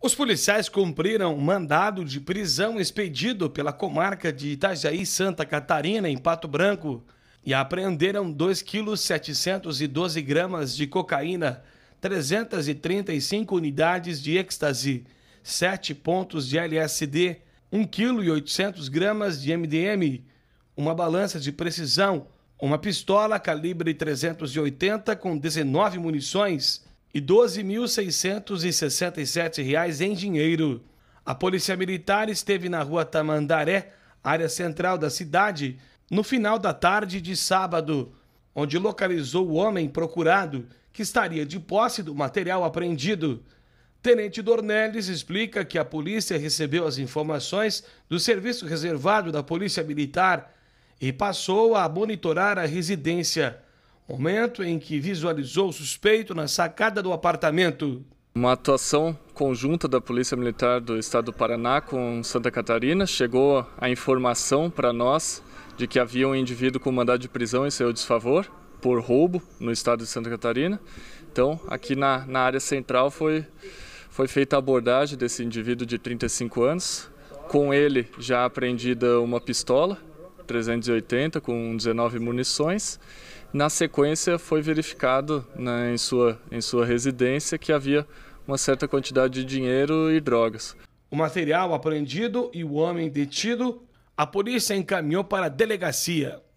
Os policiais cumpriram mandado de prisão expedido pela comarca de Itajaí, Santa Catarina, em Pato Branco, e apreenderam 2,712 gramas de cocaína, 335 unidades de êxtase, 7 pontos de LSD, 1,8 gramas de MDM, uma balança de precisão, uma pistola calibre 380 com 19 munições, e 12.667 reais em dinheiro. A Polícia Militar esteve na rua Tamandaré, área central da cidade, no final da tarde de sábado, onde localizou o homem procurado que estaria de posse do material apreendido. Tenente Dornelles explica que a polícia recebeu as informações do serviço reservado da Polícia Militar e passou a monitorar a residência. Momento em que visualizou o suspeito na sacada do apartamento. Uma atuação conjunta da Polícia Militar do Estado do Paraná com Santa Catarina chegou a informação para nós de que havia um indivíduo com mandado de prisão em seu desfavor por roubo no estado de Santa Catarina. Então, aqui na, na área central foi, foi feita a abordagem desse indivíduo de 35 anos. Com ele já apreendida uma pistola 380 com 19 munições na sequência, foi verificado né, em, sua, em sua residência que havia uma certa quantidade de dinheiro e drogas. O material apreendido e o homem detido, a polícia encaminhou para a delegacia.